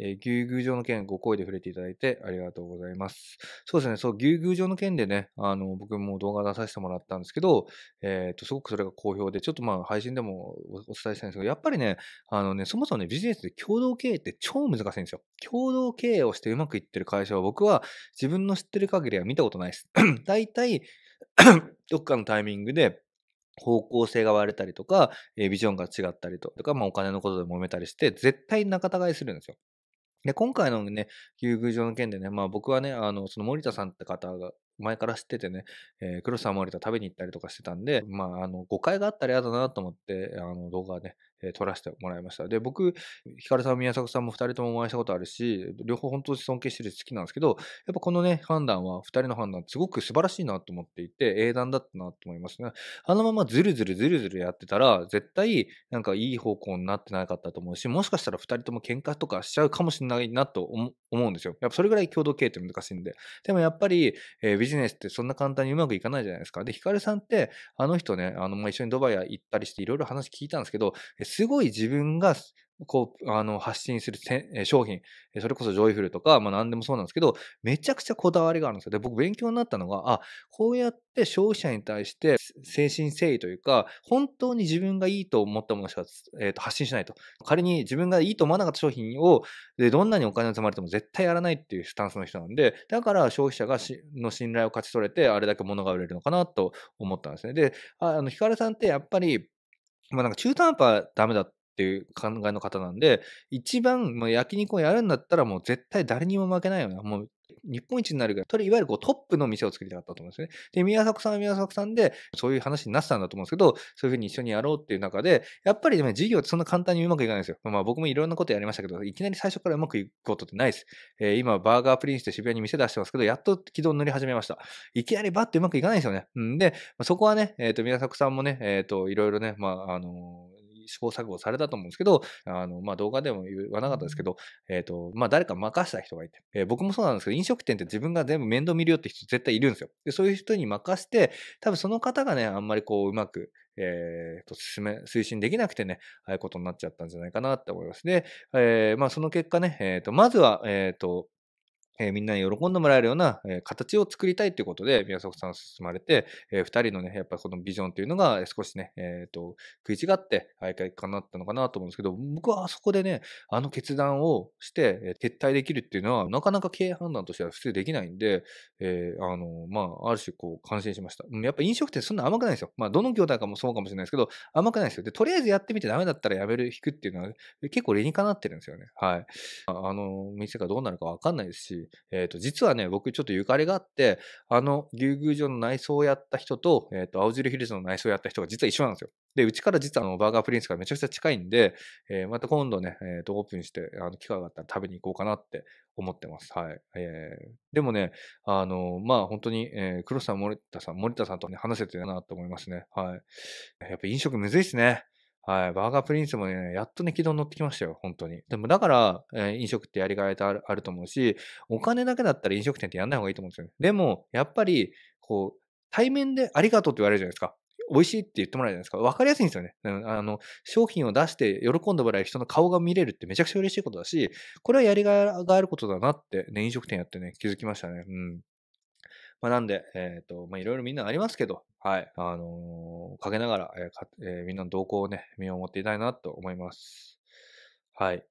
えー、牛宮城の件、ご声で触れていただいてありがとうございます。そうですね、そう、牛宮城の件でね、あの、僕も動画出させてもらったんですけど、えっ、と、すごくそれが好評で、ちょっとまあ、配信でもお伝えしたいんですけど、やっぱりね、あのね、そもそもね、ビジネスで共同経営って超難しいんですよ。共同経営をしてうまくいってる会社は僕は自分の知ってる限りは見たことないです。大体、どっかのタイミングで、方向性が割れたりとか、えビジョンが違ったりとか、まあ、お金のことで揉めたりして、絶対仲違いするんですよ。で、今回のね、遊具場の件でね、まあ僕はね、あの、その森田さんって方が前から知っててね、えー、黒沢まりと食べに行ったりとかしてたんで、まあ、あの、誤解があったら嫌だなと思って、あの、動画ね、えー、撮らせてもらいました。で、僕、ヒカルさん、宮迫さんも二人ともお会いしたことあるし、両方本当に尊敬してるし好きなんですけど、やっぱこのね、判断は、二人の判断、すごく素晴らしいなと思っていて、英断だったなと思いますね。あのままずるずるずるずるやってたら、絶対、なんかいい方向になってなかったと思うし、もしかしたら二人とも喧嘩とかしちゃうかもしれないなと思うんですよ。やっぱそれぐらい共同経営って難しいんで。でもやっぱり、えービジネスってそんな簡単にうまくいかないじゃないですか。で、ヒカルさんって、あの人ね、あの、まあ、一緒にドバイ行ったりしていろいろ話聞いたんですけど、すごい自分がこう、あの、発信する商品、それこそジョイフルとか、まあ何でもそうなんですけど、めちゃくちゃこだわりがあるんですよ。で、僕勉強になったのが、あ、こうやって消費者に対して精神誠意というか、本当に自分がいいと思ったものしか、えー、と発信しないと。仮に自分がいいと思わなかった商品を、で、どんなにお金を積まれても絶対やらないっていうスタンスの人なんで、だから消費者がしの信頼を勝ち取れて、あれだけ物が売れるのかなと思ったんですね。で、あの、ヒカルさんってやっぱり、まあなんか中途半端ダメだっっていう考えの方なんで、一番、まあ、焼肉をやるんだったらもう絶対誰にも負けないよな。もう日本一になるぐらい、とりいわゆるこうトップの店を作りたかったと思うんですね。で、宮迫さんは宮迫さんで、そういう話になってたんだと思うんですけど、そういうふうに一緒にやろうっていう中で、やっぱりで事業ってそんな簡単にうまくいかないんですよ。まあ僕もいろんなことやりましたけど、いきなり最初からうまくいくことってないです。えー、今、バーガープリンスで渋谷に店出してますけど、やっと軌道に乗り始めました。いきなりバッてうまくいかないんですよね。うんで、そこはね、えっ、ー、と、宮迫さんもね、えっ、ー、と、いろいろね、まあ、あの試行錯誤されたと思うんですけど、あの、まあ、動画でも言わなかったですけど、えっ、ー、と、まあ、誰か任した人がいて、えー、僕もそうなんですけど、飲食店って自分が全部面倒見るよって人絶対いるんですよ。で、そういう人に任して、多分その方がね、あんまりこう、うまく、えー、と、進め、推進できなくてね、ああいうことになっちゃったんじゃないかなって思います。で、えー、まあ、その結果ね、えっ、ー、と、まずは、えっ、ー、と、えー、みんなに喜んでもらえるような、えー、形を作りたいということで、宮迫さん進まれて、えー、2人のね、やっぱりこのビジョンというのが少しね、えっ、ー、と、食い違って、相変かなったのかなと思うんですけど、僕はあそこでね、あの決断をして、えー、撤退できるっていうのは、なかなか経営判断としては普通できないんで、えー、あの、まあ、ある種こう、感心しました。やっぱ飲食店そんな甘くないですよ。まあ、どの業態かもそうかもしれないですけど、甘くないですよ。で、とりあえずやってみてダメだったらやめる、引くっていうのは、結構理にかなってるんですよね。はい。あの、店がどうなるかわかんないですし、えっ、ー、と、実はね、僕ちょっとゆかりがあって、あの、牛宮城の内装をやった人と、えっ、ー、と、青汁ヒルズの内装をやった人が実は一緒なんですよ。で、うちから実はあの、バーガープリンスからめちゃくちゃ近いんで、えー、また今度ね、えっ、と、オープンして、あの、機会があったら食べに行こうかなって思ってます。はい。えー、でもね、あの、まあ、本当に、えー、黒さん、森田さん、森田さんと、ね、話せてるなと思いますね。はい。やっぱ飲食むずいっすね。はい。バーガープリンスもね、やっとね、軌道に乗ってきましたよ、本当に。でも、だから、えー、飲食ってやりがいとあるあると思うし、お金だけだったら飲食店ってやんない方がいいと思うんですよね。でも、やっぱり、こう、対面でありがとうって言われるじゃないですか。美味しいって言ってもらえるじゃないですか。わかりやすいんですよね。あの、商品を出して喜んでもらえる人の顔が見れるってめちゃくちゃ嬉しいことだし、これはやりがいがあることだなってね、飲食店やってね、気づきましたね。うん。まあ、なんで、えっ、ー、と、まあ、いろいろみんなありますけど、はい、あのー、かけながら、えーえー、みんなの動向をね、見守っていたいなと思います。はい。